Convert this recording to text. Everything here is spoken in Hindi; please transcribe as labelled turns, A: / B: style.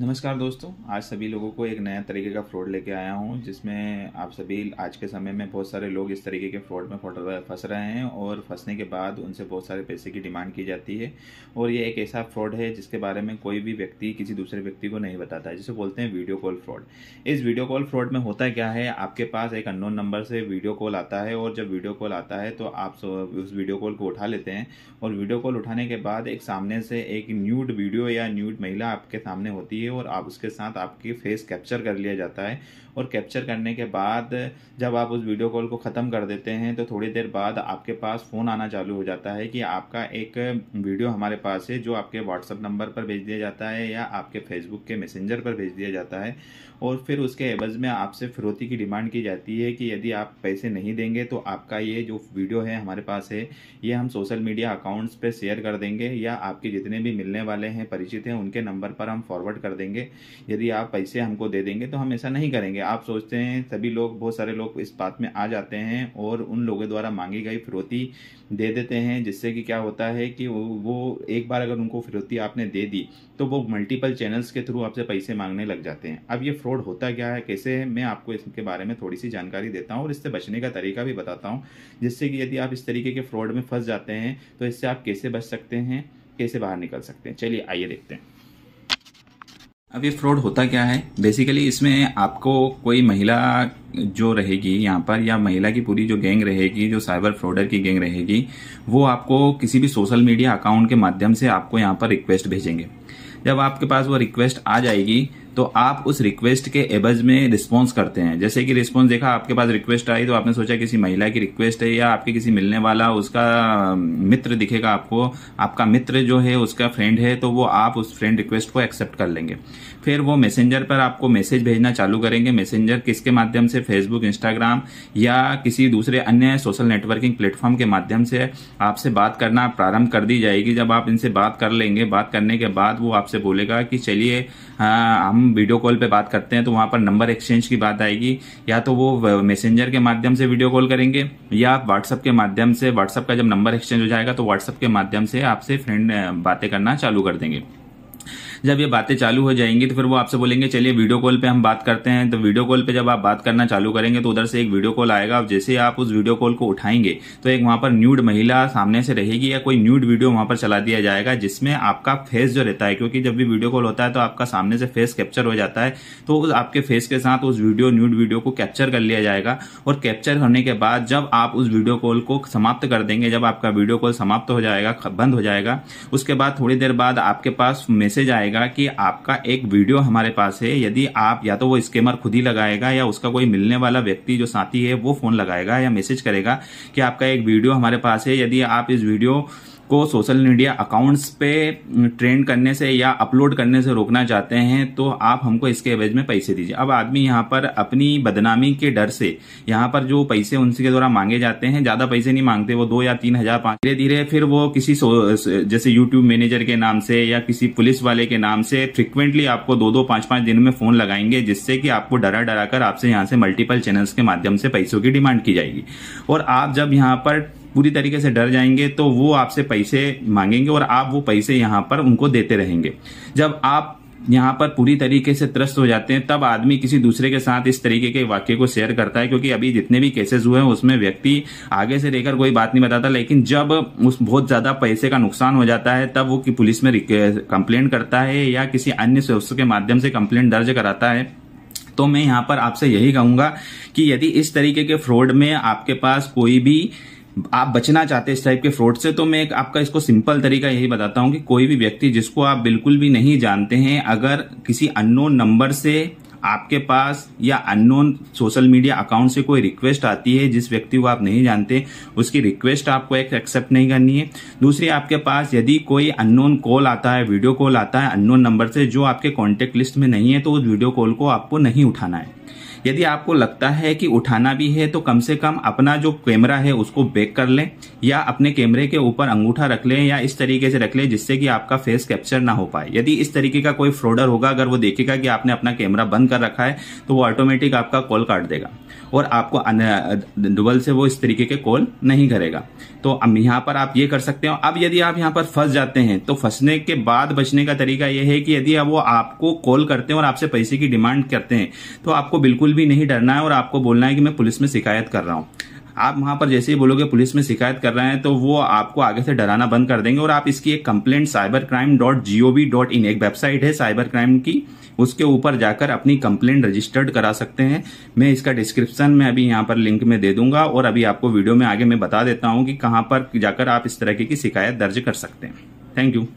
A: नमस्कार दोस्तों आज सभी लोगों को एक नया तरीके का फ्रॉड लेके आया हूँ जिसमें आप सभी आज के समय में बहुत सारे लोग इस तरीके के फ्रॉड में फंस रहे हैं और फंसने के बाद उनसे बहुत सारे पैसे की डिमांड की जाती है और ये एक ऐसा फ्रॉड है जिसके बारे में कोई भी व्यक्ति किसी दूसरे व्यक्ति को नहीं बताता है जिसे बोलते हैं वीडियो कॉल फ्रॉड इस वीडियो कॉल फ्रॉड में होता क्या है आपके पास एक अननोन नंबर से वीडियो कॉल आता है और जब वीडियो कॉल आता है तो आप उस वीडियो कॉल को उठा लेते हैं और वीडियो कॉल उठाने के बाद एक सामने से एक न्यूड वीडियो या न्यूड महिला आपके सामने होती है है और आप उसके साथ आपकी फेस कैप्चर कर लिया जाता है और कैप्चर करने के बाद जब आप उस वीडियो कॉल को ख़त्म कर देते हैं तो थोड़ी देर बाद आपके पास फ़ोन आना चालू हो जाता है कि आपका एक वीडियो हमारे पास है जो आपके व्हाट्सअप नंबर पर भेज दिया जाता है या आपके फेसबुक के मैसेंजर पर भेज दिया जाता है और फिर उसके एवज में आपसे फिरौती की डिमांड की जाती है कि यदि आप पैसे नहीं देंगे तो आपका ये जो वीडियो है हमारे पास है ये हम सोशल मीडिया अकाउंट्स पे शेयर कर देंगे या आपके जितने भी मिलने वाले हैं परिचित हैं उनके नंबर पर हम फॉरवर्ड कर देंगे यदि आप पैसे हमको दे देंगे तो हम ऐसा नहीं करेंगे आप सोचते हैं सभी लोग बहुत सारे लोग इस बात में आ जाते हैं और उन लोगों द्वारा मांगी गई फिरौती दे देते हैं जिससे कि क्या होता है कि वो एक बार अगर उनको फिरौती आपने दे दी तो वो मल्टीपल चैनल्स के थ्रू आपसे पैसे मांगने लग जाते हैं अब ये फ्रॉड होता क्या है कैसे है मैं आपको इसके बारे में थोड़ी सी जानकारी देता हूँ और इससे बचने का तरीका भी बताता हूँ जिससे कि यदि आप इस तरीके के फ्रॉड में फंस जाते हैं तो इससे आप कैसे बच सकते हैं कैसे बाहर निकल सकते हैं चलिए आइए देखते हैं अब ये फ्रॉड होता क्या है बेसिकली इसमें आपको कोई महिला जो रहेगी यहाँ पर या महिला की पूरी जो गैंग रहेगी जो साइबर फ्रॉडर की गैंग रहेगी वो आपको किसी भी सोशल मीडिया अकाउंट के माध्यम से आपको यहाँ पर रिक्वेस्ट भेजेंगे जब आपके पास वो रिक्वेस्ट आ जाएगी तो आप उस रिक्वेस्ट के एबज में रिस्पॉन्स करते हैं जैसे कि रिस्पॉन्स देखा आपके पास रिक्वेस्ट आई तो आपने सोचा किसी महिला की रिक्वेस्ट है या आपके किसी मिलने वाला उसका मित्र दिखेगा आपको आपका मित्र जो है उसका फ्रेंड है तो वो आप उस फ्रेंड रिक्वेस्ट को एक्सेप्ट कर लेंगे फिर वो मैसेंजर पर आपको मैसेज भेजना चालू करेंगे मैसेंजर किसके माध्यम से फेसबुक इंस्टाग्राम या किसी दूसरे अन्य सोशल नेटवर्किंग प्लेटफॉर्म के माध्यम से आपसे बात करना प्रारंभ कर दी जाएगी जब आप इनसे बात कर लेंगे बात करने के बाद वो आपसे बोलेगा कि चलिए हाँ, हम वीडियो कॉल पे बात करते हैं तो वहाँ पर नंबर एक्सचेंज की बात आएगी या तो वो मैसेंजर के माध्यम से वीडियो कॉल करेंगे या आप व्हाट्सअप के माध्यम से व्हाट्सअप का जब नंबर एक्सचेंज हो जाएगा तो व्हाट्सअप के माध्यम से आपसे फ्रेंड बातें करना चालू कर देंगे जब ये बातें चालू हो जाएंगी तो फिर वो आपसे बोलेंगे चलिए वीडियो कॉल पे हम बात करते हैं तो वीडियो कॉल पे जब आप बात करना चालू करेंगे तो उधर से एक वीडियो कॉल आएगा जैसे आप उस वीडियो कॉल को उठाएंगे तो एक वहां पर न्यूड महिला सामने से रहेगी या कोई न्यूड वीडियो वहां पर चला दिया जाएगा जिसमें आपका फेस जो रहता है क्योंकि जब भी वीडियो कॉल होता है तो आपका सामने से फेस कैप्चर हो जाता है तो आपके फेस के साथ उस वीडियो न्यूड वीडियो को कैप्चर कर लिया जाएगा और कैप्चर करने के बाद जब आप उस वीडियो कॉल को समाप्त कर देंगे जब आपका वीडियो कॉल समाप्त हो जाएगा बंद हो जाएगा उसके बाद थोड़ी देर बाद आपके पास मैसेज आएगा आएगा कि आपका एक वीडियो हमारे पास है यदि आप या तो वो स्केमर खुद ही लगाएगा या उसका कोई मिलने वाला व्यक्ति जो साथी है वो फोन लगाएगा या मैसेज करेगा कि आपका एक वीडियो हमारे पास है यदि आप इस वीडियो को सोशल मीडिया अकाउंट्स पे ट्रेंड करने से या अपलोड करने से रोकना चाहते हैं तो आप हमको इसके एवज में पैसे दीजिए अब आदमी यहाँ पर अपनी बदनामी के डर से यहाँ पर जो पैसे उनके द्वारा मांगे जाते हैं ज्यादा पैसे नहीं मांगते वो दो या तीन हजार पांच धीरे धीरे फिर वो किसी जैसे यूट्यूब मैनेजर के नाम से या किसी पुलिस वाले के नाम से फ्रिक्वेंटली आपको दो दो पांच पांच दिन में फोन लगाएंगे जिससे कि आपको डरा डरा कर आपसे यहाँ से मल्टीपल चैनल्स के माध्यम से पैसों की डिमांड की जाएगी और आप जब यहाँ पर पूरी तरीके से डर जाएंगे तो वो आपसे पैसे मांगेंगे और आप वो पैसे यहाँ पर उनको देते रहेंगे जब आप यहाँ पर पूरी तरीके से त्रस्त हो जाते हैं तब आदमी किसी दूसरे के साथ इस तरीके के वाक्य को शेयर करता है क्योंकि अभी जितने भी केसेस हुए हैं उसमें व्यक्ति आगे से लेकर कोई बात नहीं बताता लेकिन जब उस बहुत ज्यादा पैसे का नुकसान हो जाता है तब वो कि पुलिस में कंप्लेंट करता है या किसी अन्य सोर्स के माध्यम से कंप्लेंट दर्ज कराता है तो मैं यहाँ पर आपसे यही कहूंगा कि यदि इस तरीके के फ्रॉड में आपके पास कोई भी आप बचना चाहते हैं इस टाइप के फ्रॉड से तो मैं एक आपका इसको सिंपल तरीका यही बताता हूँ कि कोई भी व्यक्ति जिसको आप बिल्कुल भी नहीं जानते हैं अगर किसी अननोन नंबर से आपके पास या अननोन सोशल मीडिया अकाउंट से कोई रिक्वेस्ट आती है जिस व्यक्ति को आप नहीं जानते उसकी रिक्वेस्ट आपको एक एक्सेप्ट नहीं करनी है दूसरी आपके पास यदि कोई अननोन कॉल आता है वीडियो कॉल आता है अननोन नंबर से जो आपके कॉन्टेक्ट लिस्ट में नहीं है तो उस वीडियो कॉल को आपको नहीं उठाना है यदि आपको लगता है कि उठाना भी है तो कम से कम अपना जो कैमरा है उसको बैक कर लें या अपने कैमरे के ऊपर अंगूठा रख लें या इस तरीके से रख लें जिससे कि आपका फेस कैप्चर ना हो पाए यदि इस तरीके का कोई फ्रॉडर होगा अगर वो देखेगा कि आपने अपना कैमरा बंद कर रखा है तो वो ऑटोमेटिक आपका कॉल काट देगा और आपको डुबल से वो इस तरीके के कॉल नहीं करेगा तो अब यहाँ पर आप ये कर सकते हो अब यदि आप यहाँ पर फंस जाते हैं तो फंसने के बाद बचने का तरीका यह है कि यदि वो आपको कॉल करते हैं और आपसे पैसे की डिमांड करते हैं तो आपको बिल्कुल भी नहीं डरना है और आपको बोलना है कि मैं पुलिस में शिकायत कर रहा हूँ आप वहां पर जैसे ही बोलोगे पुलिस में शिकायत कर रहे हैं तो वो आपको आगे से डराना बंद कर देंगे और आप इसकी एक complaint cyber crime dot G O V dot in एक वेबसाइट है साइबर क्राइम की उसके ऊपर जाकर अपनी कंप्लेंट रजिस्टर्ड करा सकते हैं मैं इसका डिस्क्रिप्शन में अभी यहां पर लिंक में दे दूंगा और अभी आपको वीडियो में आगे मैं बता देता हूँ कि कहाँ पर जाकर आप इस तरह की शिकायत दर्ज कर सकते हैं थैंक यू